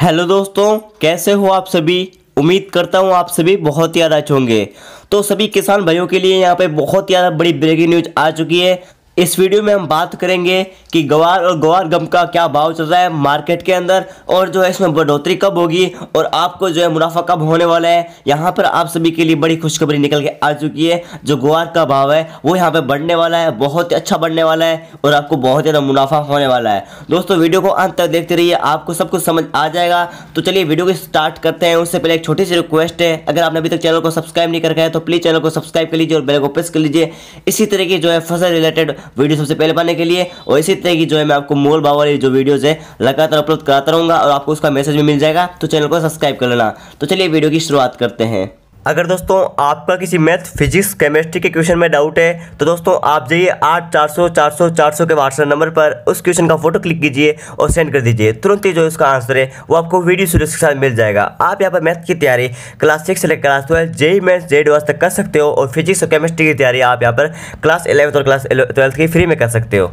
hello दोस्तों कैसे हो आप सभी उम्मीद करता हूँ आप सभी बहुत ही ज़्यादा अच्छे होंगे तो सभी किसान भाइयों के लिए यहाँ पे बहुत ज़्यादा बड़ी ब्रेकिंग न्यूज आ चुकी है इस वीडियो में हम बात करेंगे कि गवार और गवार गम का क्या भाव चल रहा है मार्केट के अंदर और जो है इसमें बढ़ोतरी कब होगी और आपको जो है मुनाफा कब होने वाला है यहाँ पर आप सभी के लिए बड़ी खुशखबरी निकल के आ चुकी है जो गवार का भाव है वो यहाँ पर बढ़ने वाला है बहुत ही अच्छा बढ़ने वाला है और आपको बहुत ज़्यादा मुनाफा होने वाला है दोस्तों वीडियो को अंत तक देखते रहिए आपको सब कुछ समझ आ जाएगा तो चलिए वीडियो को स्टार्ट करते हैं उससे पहले एक छोटी सी रिक्वेस्ट है अगर आपने अभी तक चैनल को सब्सक्राइब नहीं कर है तो प्लीज़ चैनल को सब्सक्राइब कर लीजिए और बेल को प्रेस कर लीजिए इसी तरह की जो है फसल रिलेटेड वीडियो सबसे पहले पाने के लिए और इसी तरह की जो है मैं आपको मोल भाव वाली जो वीडियोज़ है लगातार अपलोड कराता रहूंगा और आपको उसका मैसेज भी मिल जाएगा तो चैनल को सब्सक्राइब कर लेना तो चलिए वीडियो की शुरुआत करते हैं अगर दोस्तों आपका किसी मैथ फिजिक्स केमिस्ट्री के क्वेश्चन में डाउट है तो दोस्तों आप जाइए आठ चार सौ चार सौ चार सौ के व्हाट्सएप नंबर पर उस क्वेश्चन का फोटो क्लिक कीजिए और सेंड कर दीजिए तुरंत ही जो इसका आंसर है वो आपको वीडियो सीरीज के साथ मिल जाएगा आप यहाँ पर मैथ की तैयारी क्लास सिक्स से लेकर क्लास ट्वेल्व जेई मैथ जेड वास तक कर सकते हो और फिजिक्स और केमिस्ट्री की तैयारी आप यहाँ पर क्लास इलेवंथ और क्लास ट्वेल्थ की फ्री में कर सकते हो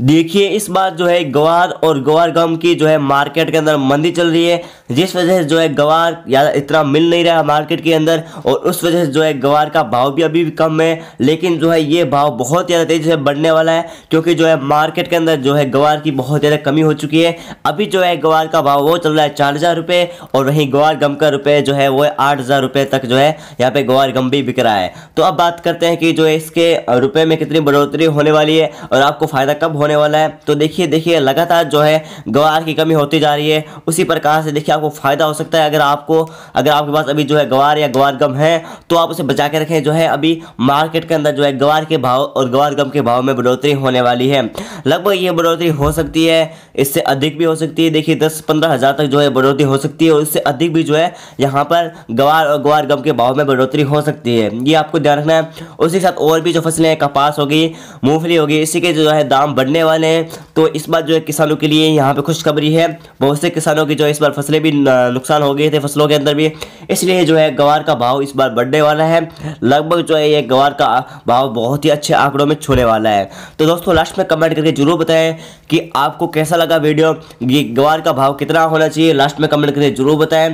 देखिए इस बार जो है गवार और गवार गम की जो है मार्केट के अंदर मंदी चल रही है जिस वजह से जो है गवार ज़्यादा इतना मिल नहीं रहा मार्केट के अंदर और उस वजह से जो है गवार का भाव भी अभी भी कम है लेकिन जो है ये भाव बहुत ज़्यादा तेज़ी से बढ़ने वाला है क्योंकि जो है मार्केट के अंदर जो है गवार की बहुत ज़्यादा कमी हो चुकी है अभी जो है गवार का भाव वो चल रहा है चार हज़ार रुपये और वहीं गवार गम का रुपये जो है वो आठ हज़ार रुपये तक जो है यहाँ पे गवार गम भी बिक रहा है तो अब बात करते हैं कि जो है इसके रुपये में कितनी बढ़ोतरी होने वाली है और आपको फ़ायदा कब होने होने वाला है तो देखिए देखिए लगातार जो है गवार की कमी होती जा रही है उसी प्रकार से देखिए आपको फ़ायदा हो सकता है अगर आपको अगर आपके पास अभी जो है गवार या गवार गम है तो आप उसे बचा के रखें जो है अभी मार्केट के अंदर जो है गवार के भाव और गवार गम के भाव में बढ़ोतरी होने वाली है लगभग ये बढ़ोतरी हो सकती है इससे अधिक भी हो सकती है देखिए दस पंद्रह हज़ार तक जो है बढ़ोतरी हो सकती है और इससे अधिक भी जो है यहाँ पर गवार और गवार गम के भाव में बढ़ोतरी हो सकती है ये आपको ध्यान रखना है उसी के साथ और भी जो फसलें कपास होगी मूंगफली होगी इसी के जो है दाम बढ़ने बढ़ने वाले हैं तो इस बार जो है किसानों के लिए यहाँ पे खुशखबरी है बहुत से किसानों की जो इस बार फसलें भी नुकसान हो गए थे फसलों के अंदर भी इसलिए जो है गवार का भाव इस बार बढ़ने वाला है लगभग जो है ये गवार का भाव बहुत ही अच्छे आंकड़ों में छूने वाला है तो दोस्तों लास्ट में कमेंट करके जरूर बताएं कि आपको कैसा लगा वीडियो ये गवार का भाव कितना होना चाहिए लास्ट में कमेंट करके जरूर बताएं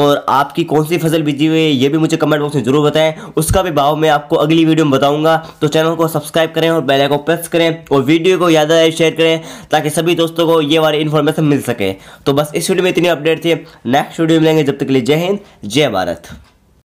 और आपकी कौन सी फसल बीजी हुई है ये भी मुझे कमेंट बॉक्स में जरूर बताएं उसका भी भाव मैं आपको अगली वीडियो में बताऊंगा तो चैनल को सब्सक्राइब करें और बेलाइकॉन प्रेस करें और वीडियो को याद ज़्यादा शेयर करें ताकि सभी दोस्तों को ये हमारी इन्फॉर्मेशन मिल सके तो बस इस वीडियो में इतनी अपडेट थी नेक्स्ट वीडियो मिलेंगे जब तक के लिए जय हिंद जय भारत